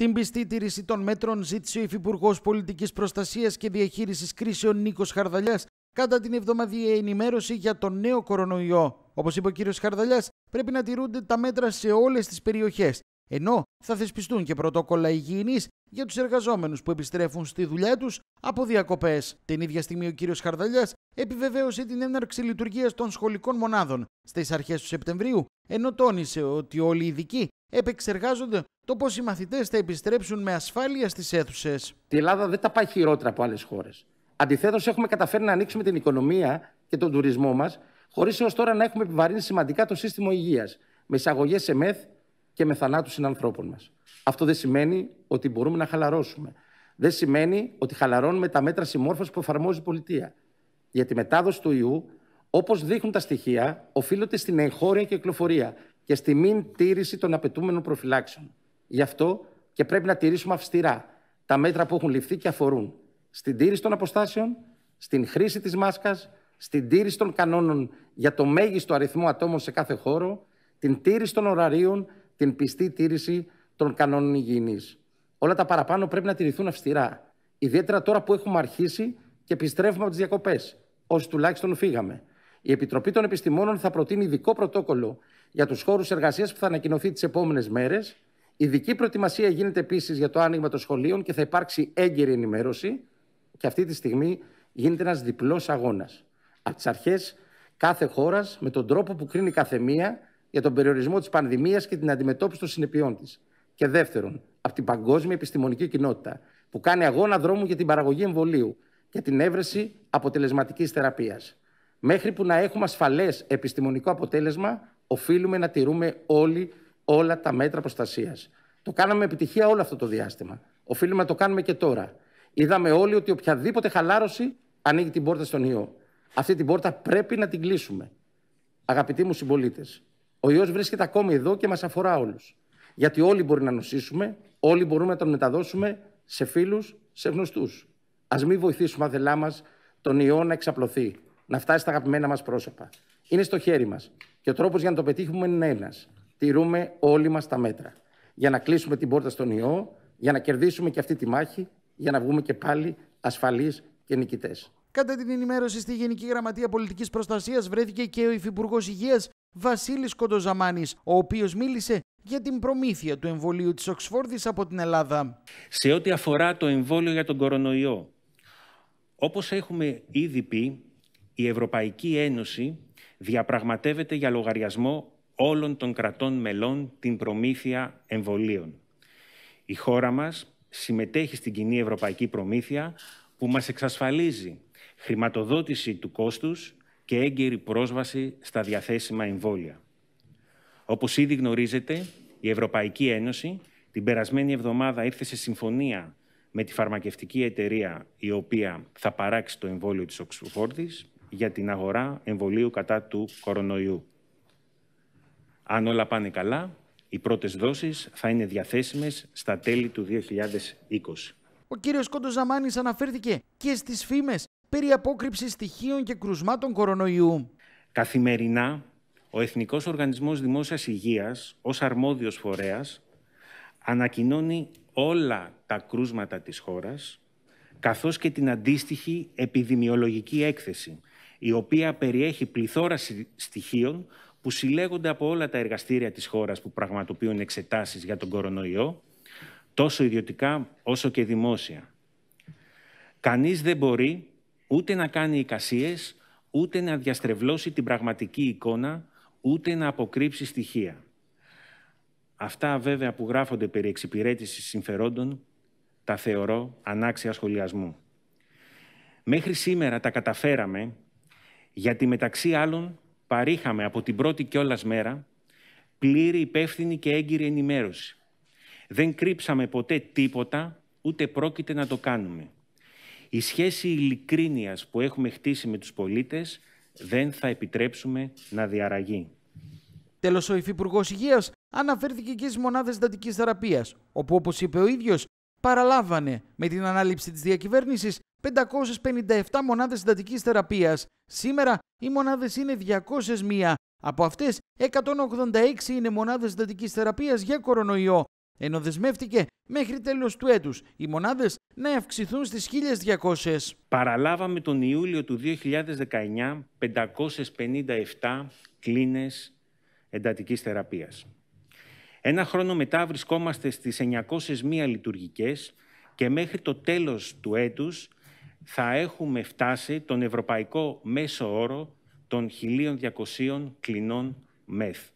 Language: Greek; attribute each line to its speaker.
Speaker 1: Την πιστή τήρηση των μέτρων ζήτησε ο Υφυπουργός Πολιτικής Προστασίας και Διαχείρισης Κρίσεων Νίκος Χαρδαλιάς κατά την εβδομαδιαία ενημέρωση για το νέο κορονοϊό. Όπως είπε ο κ. Χαρδαλιάς, πρέπει να τηρούνται τα μέτρα σε όλες τις περιοχές, ενώ θα θεσπιστούν και πρωτόκολλα υγιεινής για τους εργαζόμενους που επιστρέφουν στη δουλειά τους από διακοπές. Την ίδια στιγμή, ο κ. Χαρδαλιάς επιβεβαίωσε την έναρξη λειτουργίας των σχολικών μονάδων στις αρχές του Σεπτεμβρίου, ενώ τόνισε ότι όλοι οι ειδικοί επεξεργάζονται το πώς οι μαθητές θα
Speaker 2: επιστρέψουν με ασφάλεια στις αίθουσες. Η Ελλάδα δεν τα πάει χειρότερα από άλλες χώρες. Αντιθέτως, έχουμε καταφέρει να ανοίξουμε την οικονομία και τον τουρισμό μας, χωρίς έως τώρα να έχουμε επιβαρύνει σημαντικά το σύστημα υγείας, με εισαγωγές σε μεθ και με θανάτους συνανθρώπων μας. Αυτό δεν σημαίνει ότι μπορούμε να χαλαρώσουμε. Δεν σημαίνει ότι χαλαρώνουμε τα μέτρα συμμόρφωσης που εφαρμόζει η πολιτεία. Για τη μετάδοση του ιού, όπως δείχνουν τα στοιχεία, οφείλονται στην εγχώρια κυκλοφορία και στη μην τήρηση των απαιτούμενων προφυλάξεων. Γι' αυτό και πρέπει να τηρήσουμε αυστηρά τα μέτρα που έχουν ληφθεί και αφορούν στην τήρηση των αποστάσεων, στην χρήση της μάσκας, στην τήρηση των κανόνων για το μέγιστο αριθμό ατόμων σε κάθε χώρο, την τήρηση των ωραρίων, την πιστή τήρηση των κανόνων υγιεινής. Όλα τα παραπάνω πρέπει να τηρηθούν αυστηρά. Ιδιαίτερα τώρα που έχουμε αρχίσει και επιστρέφουμε από τις διακοπές, όσοι τουλάχιστον φύγαμε. Η Επιτροπή των Επιστημόνων θα προτείνει ειδικό πρωτόκολλο για τους χώρους εργασίας που θα ανακοινωθεί τις επόμενες μέρες. Ειδική προετοιμασία γίνεται επίσης για το άνοιγμα των σχολείων και θα υπάρξει έγκαιρη ενημέρωση. Και αυτή τη στιγμή γίνεται ένας διπλός αγώνας. Από τις αρχές κάθε χώρας με τον τρόπο που κρίνει κάθε μία για τον περιορισμό της πανδημίας και την αντιμετώπιση των συνεπειών της. Και δεύτερον, από την παγκόσμια επιστημονική κοινότητα, που κάνει αγώνα δρόμου για την παραγωγή εμβολίου και την έβρεση αποτελεσματικής θεραπείας. Μέχρι που να έχουμε ασφαλές επιστημονικό αποτέλεσμα οφείλουμε να τηρούμε όλοι όλα τα μέτρα προστασίας. Το κάναμε επιτυχία όλο αυτό το διάστημα. Οφείλουμε να το κάνουμε και τώρα. Είδαμε όλοι ότι οποιαδήποτε χαλάρωση ανοίγει την πόρτα στον ιό. Αυτή την πόρτα πρέπει να την κλείσουμε. Αγαπητοί μου συμπολίτες, ο ιός βρίσκεται ακόμη εδώ και μας αφορά όλους. Γιατί όλοι μπορεί να νοσήσουμε, όλοι μπορούμε να τον μεταδώσουμε σε φίλους, σε γνωστούς. Ας μην βοηθήσουμε αδελά μας τον ιό να εξαπλωθεί, να φτάσει στα αγαπημένα μας πρόσωπα είναι στο χέρι μας. Και ο τρόπος για να το πετύχουμε είναι ένας. Τηρούμε όλοι μας τα μέτρα. Για να κλείσουμε την πόρτα στον ιό, για να κερδίσουμε και αυτή τη μάχη, για να βγούμε και πάλι ασφαλείς και νικητές.
Speaker 1: Κατά την ενημέρωση στη Γενική Γραμματεία Πολιτικής Προστασίας βρέθηκε και ο Υφυπουργός Υγείας Βασίλης Κοντοζαμάνης, ο οποίος μίλησε για την προμήθεια του εμβολίου της Οξφόρδης από την Ελλάδα.
Speaker 3: Σε ό,τι αφορά το εμβόλιο για τον κορονοϊό, όπως έχουμε ήδη πει, η Ευρωπαϊκή Ένωση διαπραγματεύεται για λογαριασμό όλων των κρατών μελών την προμήθεια εμβολίων. Η χώρα μας συμμετέχει στην κοινή ευρωπαϊκή προμήθεια που μας εξασφαλίζει χρηματοδότηση του κόστους και έγκαιρη πρόσβαση στα διαθέσιμα εμβόλια. Όπως ήδη γνωρίζετε, η Ευρωπαϊκή Ένωση την περασμένη εβδομάδα ήρθε σε συμφωνία με τη φαρμακευτική εταιρεία η οποία θα παράξει το εμβόλιο της Οξφόρδης για την αγορά εμβολίου κατά του κορονοϊού. Αν όλα πάνε καλά, οι πρώτες δόσεις θα είναι διαθέσιμες στα τέλη του 2020.
Speaker 1: Ο κύριος Κόντος Ζαμάνης αναφέρθηκε και στις φήμες περί
Speaker 3: απόκρυψης στοιχείων και κρουσμάτων κορονοϊού. Καθημερινά, ο Εθνικός Οργανισμός Δημόσιας Υγείας, ως αρμόδιος φορέας, ανακοινώνει όλα τα κρούσματα της χώρας, καθώς και την αντίστοιχη επιδημιολογική έκθεση η οποία περιέχει πληθώρα στοιχείων που συλλέγονται από όλα τα εργαστήρια της χώρας που πραγματοποιούν εξετάσεις για τον κορονοϊό, τόσο ιδιωτικά όσο και δημόσια. Κανείς δεν μπορεί ούτε να κάνει εικασίες, ούτε να διαστρεβλώσει την πραγματική εικόνα, ούτε να αποκρύψει στοιχεία. Αυτά βέβαια που γράφονται περί εξυπηρέτησης συμφερόντων, τα θεωρώ ανάξια σχολιασμού. Μέχρι σήμερα τα καταφέραμε γιατί μεταξύ άλλων παρήχαμε από την πρώτη κιόλας μέρα πλήρη υπεύθυνη και έγκυρη ενημέρωση. Δεν κρύψαμε ποτέ τίποτα, ούτε πρόκειται να το κάνουμε. Η σχέση ειλικρίνειας που έχουμε χτίσει με τους πολίτες δεν θα επιτρέψουμε να διαραγεί.
Speaker 1: Τέλος, ο Υφυπουργός Υγείας αναφέρθηκε και στις μονάδες δαντικής θεραπείας, όπου όπως είπε ο ίδιος, παραλάβανε με την ανάληψη της διακυβέρνησης 557 μονάδες συντατικής θεραπείας. Σήμερα οι μονάδες είναι 201. Από αυτές 186 είναι μονάδες συντατικής θεραπείας για κορονοϊό. Ενώ δεσμεύτηκε
Speaker 3: μέχρι τέλος του έτους οι μονάδες να αυξηθούν στις 1.200. Παραλάβαμε τον Ιούλιο του 2019 557 κλίνες εντατικής θεραπείας. Ένα χρόνο μετά βρισκόμαστε στις 901 λειτουργικές και μέχρι το τέλος του έτους θα έχουμε φτάσει τον ευρωπαϊκό μέσο όρο των 1.200 κλινών ΜΕΘ.